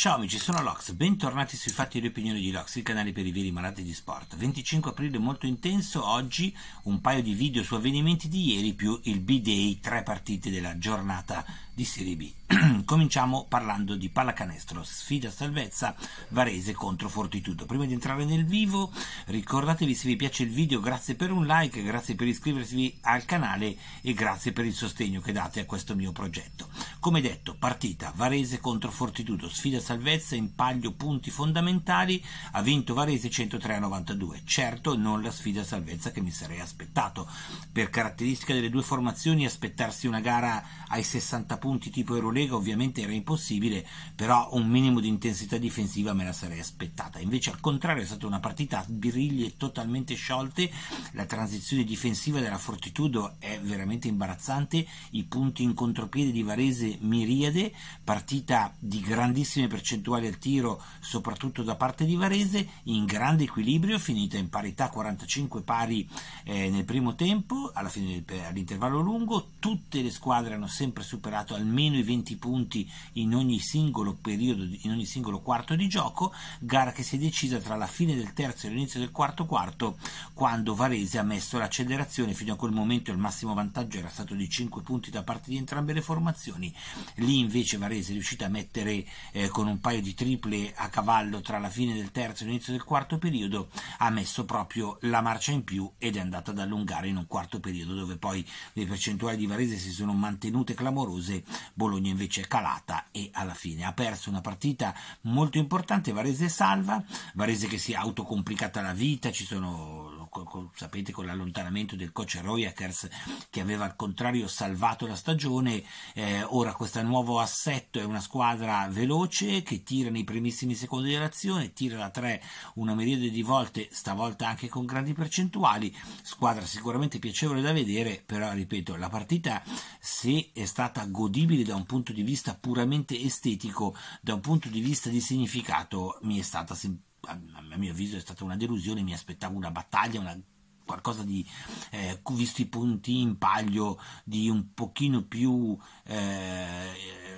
Ciao amici, sono Lox, bentornati sui Fatti e le opinioni di Lox, il canale per i veri malati di sport. 25 aprile molto intenso, oggi un paio di video su avvenimenti di ieri più il B-Day, tre partite della giornata di Serie B. Cominciamo parlando di pallacanestro, sfida salvezza Varese contro Fortitudo. Prima di entrare nel vivo ricordatevi se vi piace il video, grazie per un like, grazie per iscriversi al canale e grazie per il sostegno che date a questo mio progetto. Come detto, partita Varese contro Fortitudo, sfida salvezza in paglio punti fondamentali, ha vinto Varese 103 a 92. Certo non la sfida salvezza che mi sarei aspettato. Per caratteristica delle due formazioni aspettarsi una gara ai 60 punti tipo Eurolega ovviamente era impossibile, però un minimo di intensità difensiva me la sarei aspettata. Invece al contrario è stata una partita a briglie totalmente sciolte, la transizione difensiva della Fortitudo è veramente imbarazzante, i punti in contropiede di Varese miriade, partita di grandissime prestazioni percentuali al tiro soprattutto da parte di Varese, in grande equilibrio, finita in parità 45 pari eh, nel primo tempo, fine, all'intervallo lungo, tutte le squadre hanno sempre superato almeno i 20 punti in ogni singolo periodo, in ogni singolo quarto di gioco, gara che si è decisa tra la fine del terzo e l'inizio del quarto quarto, quando Varese ha messo l'accelerazione, fino a quel momento il massimo vantaggio era stato di 5 punti da parte di entrambe le formazioni, lì invece Varese è riuscita a mettere eh, con un paio di triple a cavallo tra la fine del terzo e l'inizio del quarto periodo, ha messo proprio la marcia in più ed è andata ad allungare in un quarto periodo dove poi le percentuali di Varese si sono mantenute clamorose, Bologna invece è calata e alla fine ha perso una partita molto importante, Varese salva, Varese che si è autocomplicata la vita, ci sono con, sapete con l'allontanamento del coach Royakers che aveva al contrario salvato la stagione, eh, ora questo nuovo assetto è una squadra veloce che tira nei primissimi secondi dell'azione, tira da tre una miriade di volte, stavolta anche con grandi percentuali, squadra sicuramente piacevole da vedere, però ripeto, la partita se è stata godibile da un punto di vista puramente estetico, da un punto di vista di significato, mi è stata semplicemente a mio avviso è stata una delusione, mi aspettavo una battaglia, una qualcosa di eh, visto i punti in palio di un pochino più eh,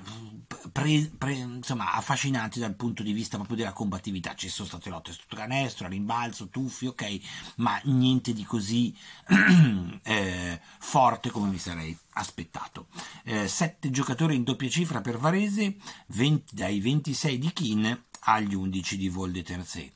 pre, pre, insomma, affascinanti dal punto di vista proprio della combattività ci sono state lotte sotto canestro, rimbalzo, tuffi ok, ma niente di così eh, forte come mi sarei aspettato 7 eh, giocatori in doppia cifra per Varese 20, dai 26 di Kin agli 11 di Vol de Terzé.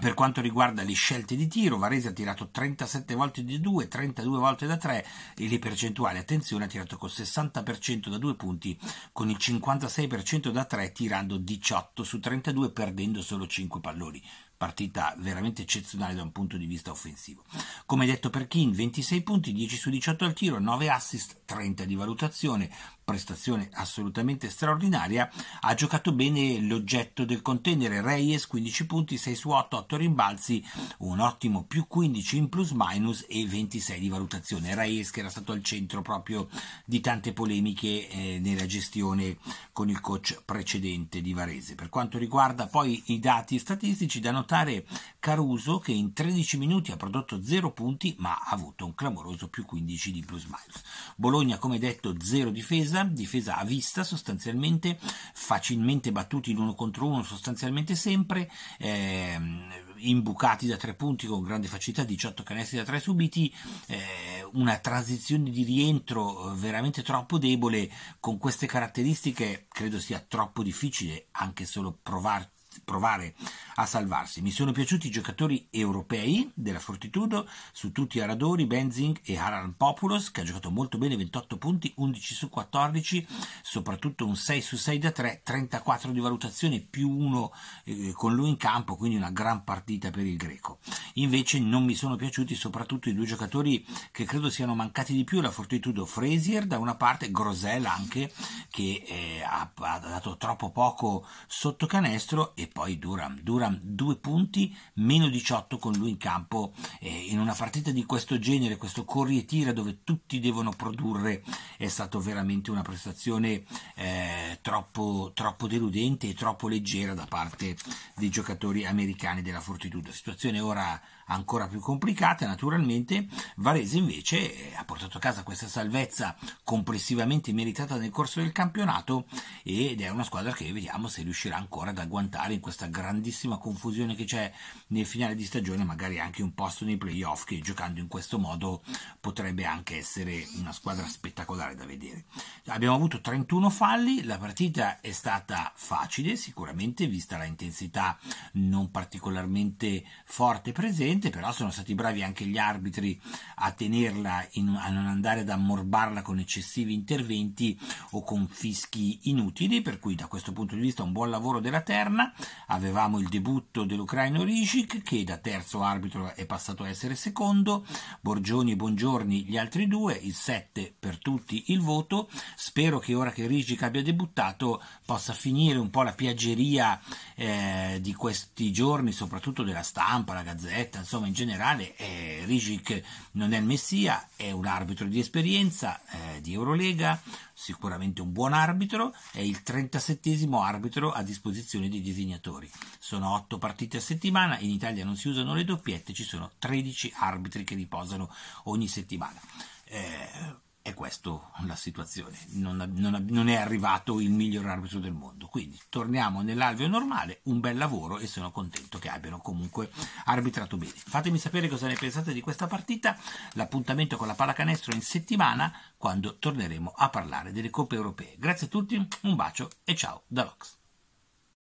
Per quanto riguarda le scelte di tiro, Varese ha tirato 37 volte di 2, 32 volte da 3 e le percentuali, attenzione, ha tirato col 60% da 2 punti, con il 56% da 3 tirando 18 su 32 perdendo solo 5 palloni partita veramente eccezionale da un punto di vista offensivo. Come detto per King, 26 punti, 10 su 18 al tiro, 9 assist, 30 di valutazione, prestazione assolutamente straordinaria, ha giocato bene l'oggetto del contenere, Reyes 15 punti, 6 su 8, 8 rimbalzi, un ottimo più 15 in plus minus e 26 di valutazione. Reyes che era stato al centro proprio di tante polemiche eh, nella gestione con il coach precedente di Varese. Per quanto riguarda poi i dati statistici, da notare Caruso che in 13 minuti ha prodotto 0 punti ma ha avuto un clamoroso più 15 di plus minus. Bologna come detto 0 difesa, difesa, difesa a vista sostanzialmente, facilmente battuti l'uno contro uno sostanzialmente sempre, ehm, imbucati da tre punti con grande facilità, 18 canestri da tre subiti, eh, una transizione di rientro eh, veramente troppo debole, con queste caratteristiche credo sia troppo difficile anche solo provarci provare a salvarsi. Mi sono piaciuti i giocatori europei della Fortitudo su tutti Aradori, Benzing e Haran Populos che ha giocato molto bene 28 punti, 11 su 14, soprattutto un 6 su 6 da 3, 34 di valutazione più uno eh, con lui in campo, quindi una gran partita per il greco. Invece non mi sono piaciuti soprattutto i due giocatori che credo siano mancati di più, la Fortitudo Frazier da una parte, Grosel anche che eh, ha, ha dato troppo poco sotto canestro e poi Durham. Durham due punti, meno 18 con lui in campo eh, in una partita di questo genere, questo corri e tira dove tutti devono produrre, è stata veramente una prestazione eh, troppo, troppo, deludente e troppo leggera da parte dei giocatori americani della Fortitudo. Situazione ora ancora più complicata, naturalmente Varese invece eh, ha portato a casa questa salvezza complessivamente meritata nel corso del campionato ed è una squadra che vediamo se riuscirà ancora ad agguantare in questa grandissima confusione che c'è nel finale di stagione, magari anche un posto nei playoff che giocando in questo modo potrebbe anche essere una squadra spettacolare da vedere. Abbiamo avuto 31 falli, la partita è stata facile sicuramente vista la intensità non particolarmente forte presente sicuramente, però sono stati bravi anche gli arbitri a tenerla, in, a non andare ad ammorbarla con eccessivi interventi o con fischi inutili, per cui da questo punto di vista un buon lavoro della terna. Avevamo il debutto dell'ucraino Ricic che da terzo arbitro è passato a essere secondo, Borgioni e Bongiorni gli altri due, il 7 per tutti il voto. Spero che ora che Ricic abbia debuttato possa finire un po' la piaggeria eh, di questi giorni, soprattutto della stampa, la gazzetta, insomma in generale eh, Rigic non è il messia, è un arbitro di esperienza eh, di Eurolega, sicuramente un buon arbitro, è il 37 arbitro a disposizione dei disegnatori. Sono 8 partite a settimana, in Italia non si usano le doppiette, ci sono 13 arbitri che riposano ogni settimana. Eh, è questa la situazione, non, non, non, è arrivato il miglior arbitro del mondo. Quindi torniamo nell'alveo normale, un bel lavoro e sono contento che abbiano comunque arbitrato bene. Fatemi sapere cosa ne pensate di questa partita, l'appuntamento con la pallacanestro in settimana quando torneremo a parlare delle coppe europee. Grazie a tutti, un bacio e ciao da Lox.